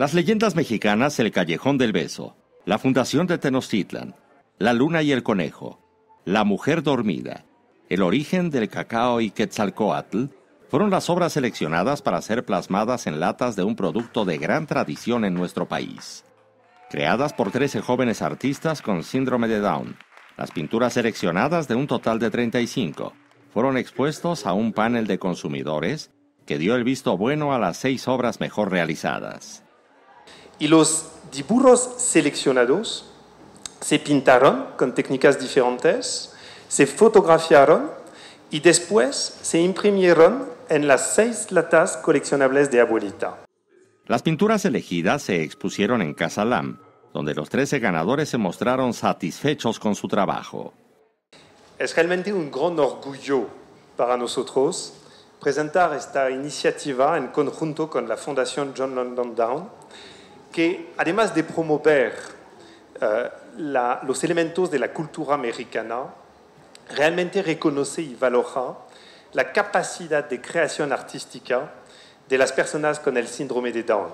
Las leyendas mexicanas El Callejón del Beso, La Fundación de Tenochtitlan, La Luna y el Conejo, La Mujer Dormida, El Origen del Cacao y Quetzalcoatl fueron las obras seleccionadas para ser plasmadas en latas de un producto de gran tradición en nuestro país. Creadas por 13 jóvenes artistas con síndrome de Down, las pinturas seleccionadas de un total de 35 fueron expuestos a un panel de consumidores que dio el visto bueno a las seis obras mejor realizadas y los dibujos seleccionados se pintaron con técnicas diferentes, se fotografiaron y después se imprimieron en las seis latas coleccionables de abuelita. Las pinturas elegidas se expusieron en Casa Lam, donde los 13 ganadores se mostraron satisfechos con su trabajo. Es realmente un gran orgullo para nosotros presentar esta iniciativa en conjunto con la Fundación John London Down que además de promover eh, los elementos de la cultura americana, realmente reconoce y valora la capacidad de creación artística de las personas con el síndrome de Down.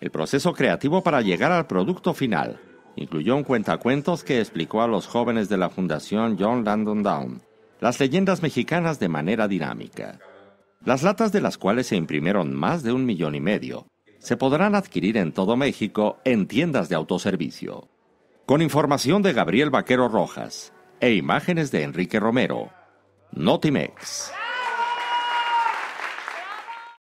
El proceso creativo para llegar al producto final incluyó un cuentacuentos que explicó a los jóvenes de la Fundación John Landon Down las leyendas mexicanas de manera dinámica. Las latas de las cuales se imprimieron más de un millón y medio se podrán adquirir en todo México en tiendas de autoservicio. Con información de Gabriel Vaquero Rojas e imágenes de Enrique Romero. Notimex.